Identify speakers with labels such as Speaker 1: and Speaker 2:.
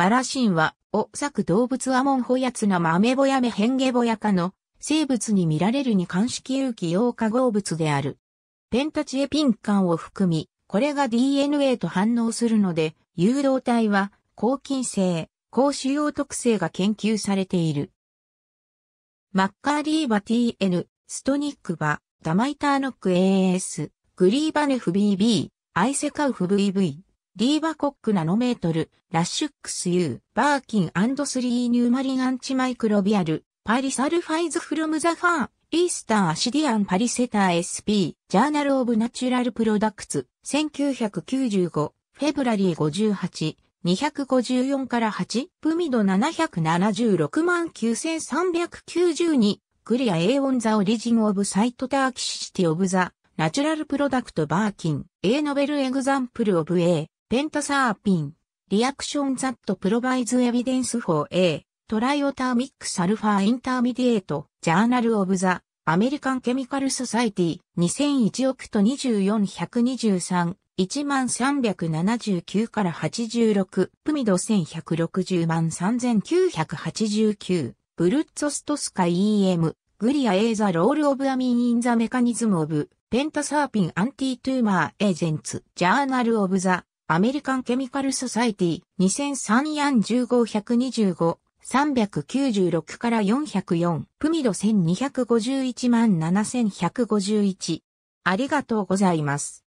Speaker 1: バラシンは、お咲く動物アモンホヤツナマメボヤメヘンゲボヤ科の生物に見られるに関式有機溶化合物である。ペンタチエピンカンを含み、これが DNA と反応するので、誘導体は抗菌性、高腫瘍特性が研究されている。マッカーリーバ TN、ストニックバ、ダマイターノック AS、グリーバネフ BB、アイセカウフ VV。リーバコックナノメートル、ラッシュックスユー、バーキンスリーニューマリンアンチマイクロビアル、パリサルファイズフロムザファー。イースターアシディアンパリセター SP、ジャーナルオブナチュラルプロダクツ、1995、フェブラリー58、254から8、プミド776 9392、クリア A on the origin of sight Turkish city of t バーキン、A ノベルエグザンプルオブ A ペンタサーピン、リアクションザットプロバイズエビデンスフォー a トライオターミックサルファーインターミディエート、ジャーナルオブザ、アメリカンケミカルソサイティ、2001億と24123、1379から86、プミド1160万3989、ブルッツォストスカ EM、グリアエーザロールオブアミンインザメカニズムオブ、ペンタサーピンアンティトゥーマーエージェンツ、ジャーナルオブザ、アメリカンケミカルソサイティ、2003ヤン15125、396から404、プミド1251万7151。ありがとうございます。